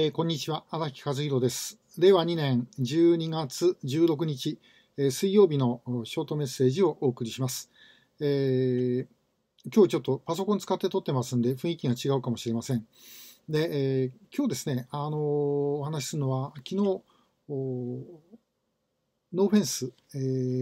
えー、こんにちは、荒木和弘です。令和2年12月16日、えー、水曜日のショートメッセージをお送りします、えー、今日ちょっとパソコン使って撮ってますんで、雰囲気が違うかもしれません。で、えー、今日ですね、あのー、お話しするのは、昨日、ノーフェンス、え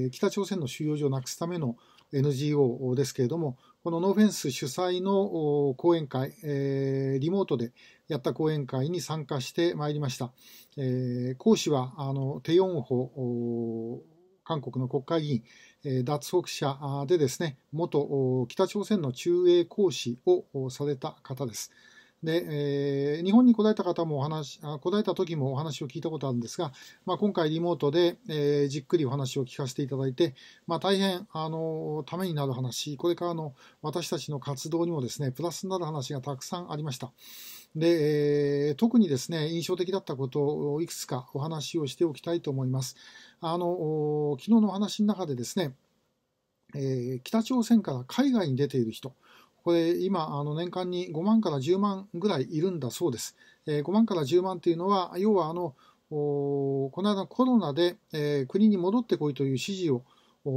ー、北朝鮮の収容所をなくすための NGO ですけれども、このノーフェンス主催の講演会、えリモートでやった講演会に参加してまいりました。え講師はあのテヨンホ韓国の国会議員、え脱北者でですね、元北朝鮮の中英講師をされた方です。で、えー、日本に来られた方もお話、来られた時もお話を聞いたことあるんですが、まあ、今回リモートで、えー、じっくりお話を聞かせていただいて、まあ、大変、あの、ためになる話、これからの私たちの活動にもですね、プラスになる話がたくさんありました。で、えー、特にですね、印象的だったことをいくつかお話をしておきたいと思います。あの、昨日のお話の中でですね、えー、北朝鮮から海外に出ている人、これ今、あの年間に5万から10万ぐらいいるんだそうです。えー、5万から10万というのは、要はあのこの間コロナで、えー、国に戻ってこいという指示を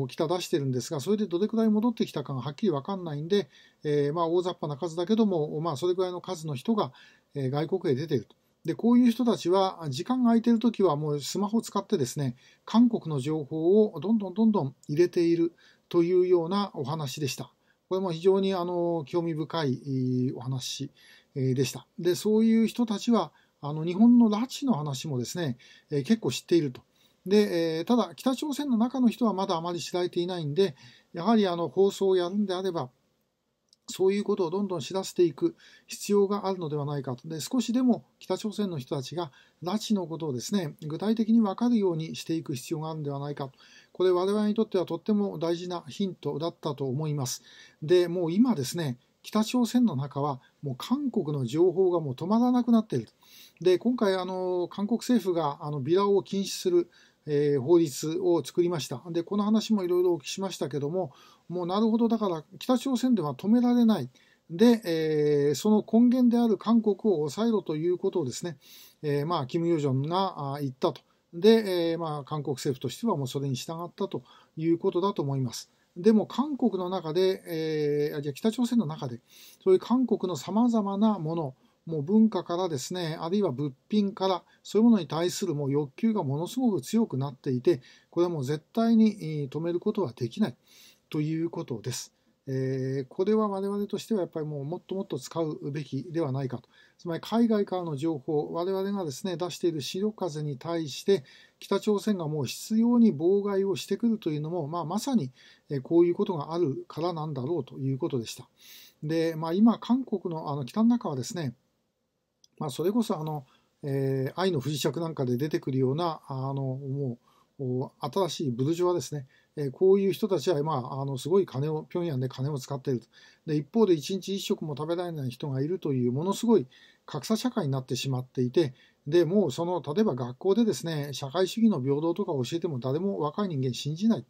北出してるんですが、それでどれくらい戻ってきたかがはっきり分かんないんで、えー、まあ、大雑把な数だけども、まあ、それくらいの数の人が、え外国へ出ていると。で、こういう人たちは、時間が空いているときはもうスマホを使ってですね、韓国の情報をどんどんどんどん入れているというようなお話でした。これも非常にあの興味深いお話でした。で、そういう人たちは、あの日本の拉致の話もですね、結構知っていると。で、ただ北朝鮮の中の人はまだあまり知られていないんで、やはりあの放送をやるんであれば、そういうことをどんどん知らせていく必要があるのではないかと。で、少しでも北朝鮮の人たちが拉致のことをですね、具体的に分かるようにしていく必要があるのではないかと。これ我々にとってはとっても大事なヒントだったと思います。で、もう今ですね、北朝鮮の中はもう韓国の情報がもう止まらなくなっている。で、今回あの、韓国政府があのビラを禁止する、えー、法律を作りました。で、この話もいろいろお聞きしましたけども、もうなるほど、だから北朝鮮では止められない。で、えー、その根源である韓国を抑えろということをですね、えー、まあ、キム・ヨジョンが言ったとで、えー、まあ、韓国政府としてはもうそれに従ったということだと思います。でも韓国の中で、えー、じゃ北朝鮮の中で、そういう韓国のさまざまなもの、もう文化からですね、あるいは物品から、そういうものに対するもう欲求がものすごく強くなっていて、これはもう絶対に止めることはできないということです。えー、これは我々としてはやっぱりもうもっともっと使うべきではないかと。つまり海外からの情報、我々がですね、出している白風に対して、北朝鮮がもう必要に妨害をしてくるというのも、まあ、まさにこういうことがあるからなんだろうということでした。で、まあ、今、韓国のあの北の中はですね、まあ、それこそあの、えー、愛の不時着なんかで出てくるような、あの、もう、新しいブルジョワですね、えこういう人たちは、まあ、あのすごい金を、平壌で金を使っていると。で一方で1日1食も食べられない人がいるという、ものすごい格差社会になってしまっていて、でもうその例えば学校でですね社会主義の平等とか教えても誰も若い人間信じない、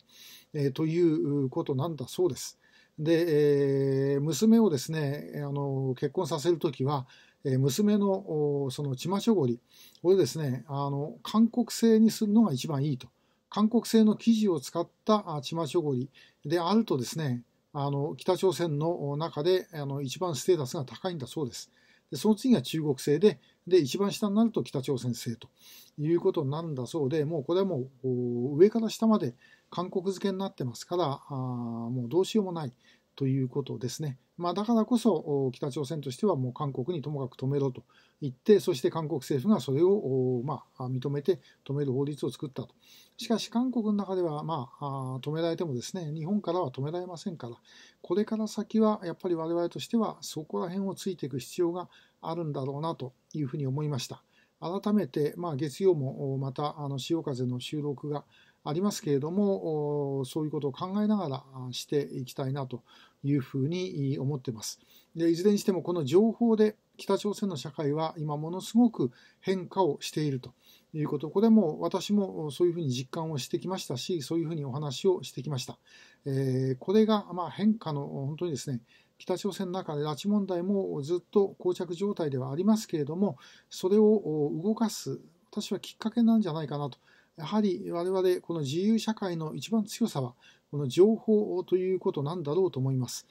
えー、ということなんだそうです。で、えー、娘をですねあの結婚させるときは、えー、娘のそのチマチョゴリこれですねあの韓国製にするのが一番いいと。韓国製の生地を使ったチマチョゴリであるとですね、あの北朝鮮の中であの一番ステータスが高いんだそうです。でその次が中国製でで、一番下になると北朝鮮製ということになるんだそうで、もうこれはもう上から下まで韓国漬けになってますから、あもうどうしようもないということですね。まあ、だからこそ北朝鮮としてはもう韓国にともかく止めろと言って、そして韓国政府がそれを、まあ、認めて止める法律を作ったと。しかし韓国の中では、まあ、止められてもですね、日本からは止められませんから、これから先はやっぱり我々としてはそこら辺をついていく必要があるんだろうなというふうに思いました。改めて、まあ、月曜もまたあの潮風の収録がありますけれども、そういうことを考えながらしていきたいなというふうに思ってます。でいずれにしてもこの情報で北朝鮮の社会は今ものすごく変化をしているということ、これも私もそういうふうに実感をしてきましたし、そういうふうにお話をしてきました。えー、これがま変化の本当にですね、北朝鮮の中で拉致問題もずっと膠着状態ではありますけれども、それを動かす、私はきっかけなんじゃないかなとやはり我々この自由社会の一番強さはこの情報ということなんだろうと思います。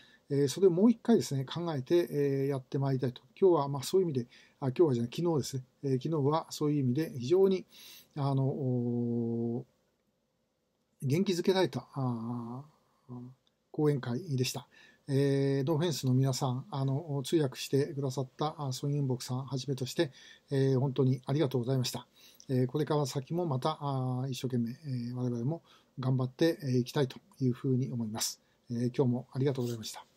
それをもう一回ですね考えてやってまいりたいと。今日はまあそういう意味で、あ今日はじゃない、昨日ですね、昨日はそういう意味で非常にあの元気づけられた講演会でした。えー、ノーフェンスの皆さん、あの通訳してくださったソユンボクさんはじめとして、えー、本当にありがとうございました。えこれから先もまた一生懸命、え我々も頑張っていきたいというふうに思います。え今日もありがとうございました。